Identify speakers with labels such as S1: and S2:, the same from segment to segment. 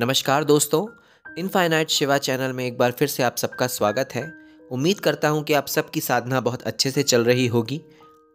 S1: नमस्कार दोस्तों infinite Shiva channel में एक बार फिर से आप सबका स्वागत है उम्मीद करता हूँ कि आप सबकी साधना बहुत अच्छे से चल रही होगी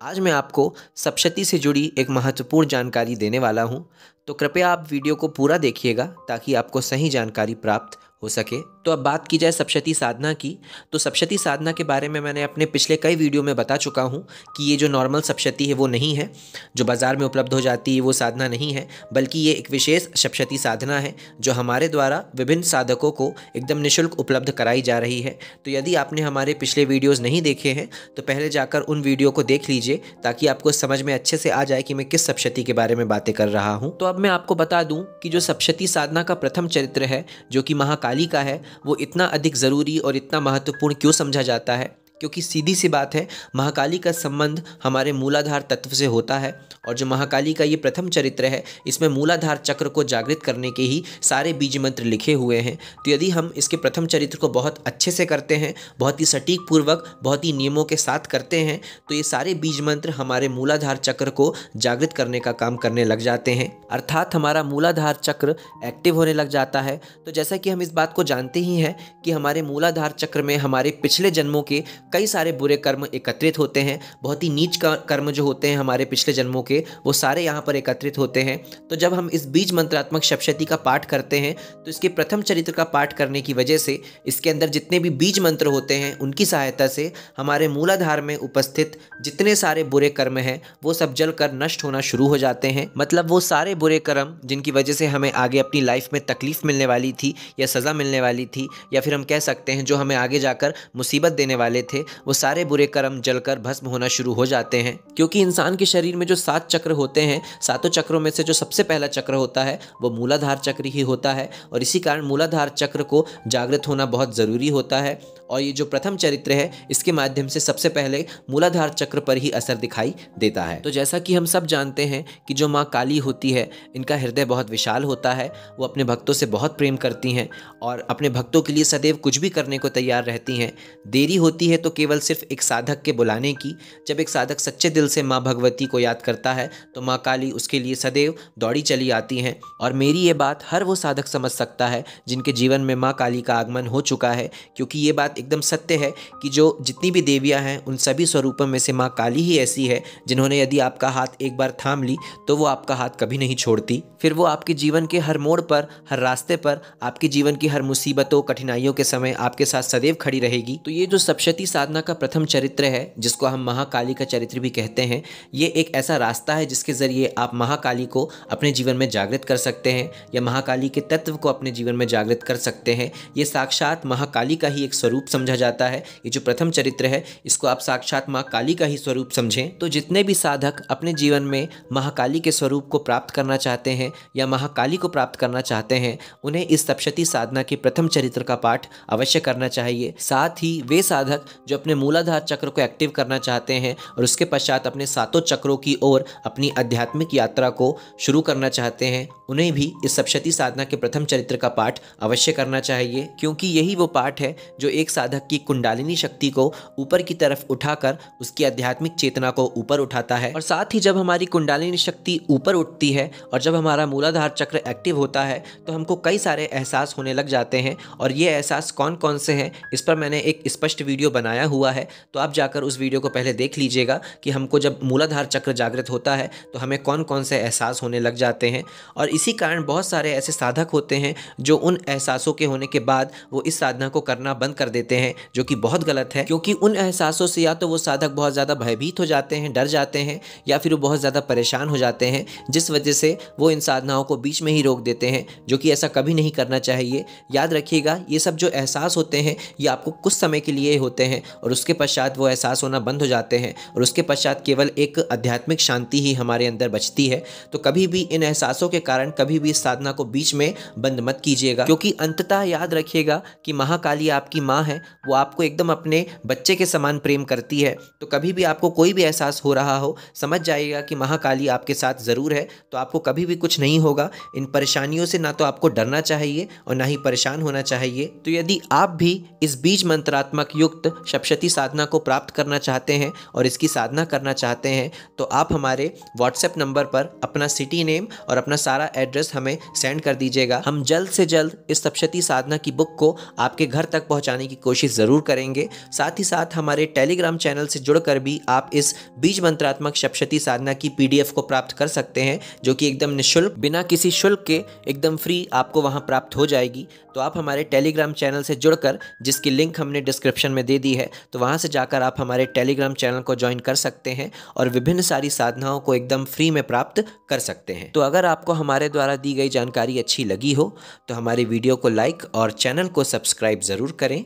S1: आज मैं आपको सप्शती से जुड़ी एक महत्वपूर्ण जानकारी देने वाला हूँ तो कृपया आप वीडियो को पूरा देखिएगा ताकि आपको सही जानकारी प्राप्त हो सके तो अब बात की जाए सप्शती साधना की तो सप्शती साधना के बारे में मैंने अपने पिछले कई वीडियो में बता चुका हूँ कि ये जो नॉर्मल सप्शती है वो नहीं है जो बाज़ार में उपलब्ध हो जाती है वो साधना नहीं है बल्कि ये एक विशेष सप्शती साधना है जो हमारे द्वारा विभिन्न साधकों को एकदम निःशुल्क उपलब्ध कराई जा रही है तो यदि आपने हमारे पिछले वीडियोज़ नहीं देखे हैं तो पहले जाकर उन वीडियो को देख लीजिए ताकि आपको समझ में अच्छे से आ जाए कि मैं किस सप्शती के बारे में बातें कर रहा हूँ तो अब मैं आपको बता दूँ कि जो सप्शती साधना का प्रथम चरित्र है जो कि महाकाल काली का है वो इतना अधिक ज़रूरी और इतना महत्वपूर्ण क्यों समझा जाता है क्योंकि सीधी सी बात है महाकाली का संबंध हमारे मूलाधार तत्व से होता है और जो महाकाली का ये प्रथम चरित्र है इसमें मूलाधार चक्र को जागृत करने के ही सारे बीज मंत्र लिखे हुए हैं तो यदि हम इसके प्रथम चरित्र को बहुत अच्छे से करते हैं बहुत ही सटीक पूर्वक बहुत ही नियमों के साथ करते हैं तो ये सारे बीज मंत्र हमारे मूलाधार चक्र को जागृत करने का काम करने लग जाते हैं अर्थात हमारा मूलाधार चक्र एक्टिव होने लग जाता है तो जैसा कि हम इस बात को जानते ही हैं कि हमारे मूलाधार चक्र में हमारे पिछले जन्मों के कई सारे बुरे कर्म एकत्रित होते हैं बहुत ही नीच कर्म जो होते हैं हमारे पिछले जन्मों के वो सारे यहाँ पर एकत्रित होते हैं तो जब हम इस बीज मंत्रात्मक सप्शती का पाठ करते हैं तो इसके प्रथम चरित्र का पाठ करने की वजह से इसके अंदर जितने भी बीज मंत्र होते हैं उनकी सहायता से हमारे मूलाधार में उपस्थित जितने सारे बुरे कर्म हैं वो सब जल कर नष्ट होना शुरू हो जाते हैं मतलब वो सारे बुरे कर्म जिनकी वजह से हमें आगे अपनी लाइफ में तकलीफ़ मिलने वाली थी या सज़ा मिलने वाली थी या फिर हम कह सकते हैं जो हमें आगे जाकर मुसीबत देने वाले थे थे वो सारे बुरे कर्म जलकर भस्म होना शुरू हो जाते हैं क्योंकि इंसान के शरीर में जो सात चक्र होते हैं सातों चक्रों में से जो सबसे पहला चक्र होता है वो मूलाधार चक्र ही होता है और इसी कारण मूलाधार चक्र को जागृत होना बहुत ज़रूरी होता है और ये जो प्रथम चरित्र है इसके माध्यम से सबसे पहले मूलाधार चक्र पर ही असर दिखाई देता है तो जैसा कि हम सब जानते हैं कि जो माँ काली होती है इनका हृदय बहुत विशाल होता है वो अपने भक्तों से बहुत प्रेम करती हैं और अपने भक्तों के लिए सदैव कुछ भी करने को तैयार रहती हैं देरी होती है तो तो केवल सिर्फ एक साधक के बुलाने की जब एक साधक सच्चे दिल से माँ भगवती को याद करता है तो माँ काली उसके लिए सदैव दौड़ी चली आती हैं और मेरी ये बात हर वो साधक समझ सकता है जिनके जीवन में माँ काली का आगमन हो चुका है क्योंकि ये बात एकदम सत्य है कि जो जितनी भी देवियाँ हैं उन सभी स्वरूपों में से माँ काली ही ऐसी है जिन्होंने यदि आपका हाथ एक बार थाम ली तो वो आपका हाथ कभी नहीं छोड़ती फिर वो आपके जीवन के हर मोड़ पर हर रास्ते पर आपके जीवन की हर मुसीबतों कठिनाइयों के समय आपके साथ सदैव खड़ी रहेगी तो ये जो सप्शती साधना का प्रथम चरित्र है जिसको हम महाकाली का चरित्र भी कहते हैं ये एक ऐसा रास्ता है जिसके ज़रिए आप महाकाली को अपने जीवन में जागृत कर सकते हैं या महाकाली के तत्व को अपने जीवन में जागृत कर सकते हैं ये साक्षात महाकाली का ही एक स्वरूप समझा जाता है ये जो प्रथम चरित्र है इसको आप साक्षात महाकाली का ही स्वरूप समझें तो जितने भी साधक अपने जीवन में महाकाली के स्वरूप को प्राप्त करना चाहते हैं या महाकाली को प्राप्त करना चाहते हैं उन्हें इस सप्शती साधना के प्रथम चरित्र का पाठ अवश्य करना चाहिए साथ ही वे साधक जो अपने मूलाधार चक्र को एक्टिव करना चाहते हैं और उसके पश्चात अपने सातों चक्रों की ओर अपनी आध्यात्मिक यात्रा को शुरू करना चाहते हैं उन्हें भी इस सप्शती साधना के प्रथम चरित्र का पाठ अवश्य करना चाहिए क्योंकि यही वो पाठ है जो एक साधक की कुंडालिनी शक्ति को ऊपर की तरफ उठाकर उसकी आध्यात्मिक चेतना को ऊपर उठाता है और साथ ही जब हमारी कुंडालिनी शक्ति ऊपर उठती है और जब हमारा मूलाधार चक्र एक्टिव होता है तो हमको कई सारे एहसास होने लग जाते हैं और ये एहसास कौन कौन से हैं इस पर मैंने एक स्पष्ट वीडियो बनाया बनाया हुआ है तो आप जाकर उस वीडियो को पहले देख लीजिएगा कि हमको जब मूलाधार चक्र जागृत होता है तो हमें कौन कौन से एहसास होने लग जाते हैं और इसी कारण बहुत सारे ऐसे साधक होते हैं जो उन एहसासों के होने के बाद वो इस साधना को करना बंद कर देते हैं जो कि बहुत गलत है क्योंकि उन एहसासों से या तो वो साधक बहुत ज़्यादा भयभीत हो जाते हैं डर जाते हैं या फिर वो बहुत ज़्यादा परेशान हो जाते हैं जिस वजह से वो इन साधनाओं को बीच में ही रोक देते हैं जो कि ऐसा कभी नहीं करना चाहिए याद रखिएगा ये सब जो एहसास होते हैं ये आपको कुछ समय के लिए होते हैं और उसके पश्चात वो एहसास होना बंद हो जाते हैं और उसके पश्चात केवल एक आध्यात्मिक शांति ही हमारे अंदर बचती है तो कभी भी इन एहसासों के कारण कभी भी इस साधना को बीच में बंद मत कीजिएगा क्योंकि अंततः याद रखिएगा कि महाकाली आपकी माँ है वो आपको एकदम अपने बच्चे के समान प्रेम करती है तो कभी भी आपको कोई भी एहसास हो रहा हो समझ जाइएगा कि महाकाली आपके साथ ज़रूर है तो आपको कभी भी कुछ नहीं होगा इन परेशानियों से ना तो आपको डरना चाहिए और ना ही परेशान होना चाहिए तो यदि आप भी इस बीज मंत्रात्मक युक्त शपशती साधना को प्राप्त करना चाहते हैं और इसकी साधना करना चाहते हैं तो आप हमारे व्हाट्सएप नंबर पर अपना सिटी नेम और अपना सारा एड्रेस हमें सेंड कर दीजिएगा हम जल्द से जल्द इस सप्शती साधना की बुक को आपके घर तक पहुँचाने की कोशिश ज़रूर करेंगे साथ ही साथ हमारे टेलीग्राम चैनल से जुड़कर भी आप इस बीज मंत्रात्मक सप्शती साधना की पी को प्राप्त कर सकते हैं जो कि एकदम निःशुल्क बिना किसी शुल्क के एकदम फ्री आपको वहाँ प्राप्त हो जाएगी तो आप हमारे टेलीग्राम चैनल से जुड़कर जिसकी लिंक हमने डिस्क्रिप्शन में दे दी है है तो वहाँ से जाकर आप हमारे टेलीग्राम चैनल को ज्वाइन कर सकते हैं और विभिन्न सारी साधनाओं को एकदम फ्री में प्राप्त कर सकते हैं तो अगर आपको हमारे द्वारा दी गई जानकारी अच्छी लगी हो तो हमारे वीडियो को लाइक और चैनल को सब्सक्राइब ज़रूर करें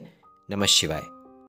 S1: नमः शिवाय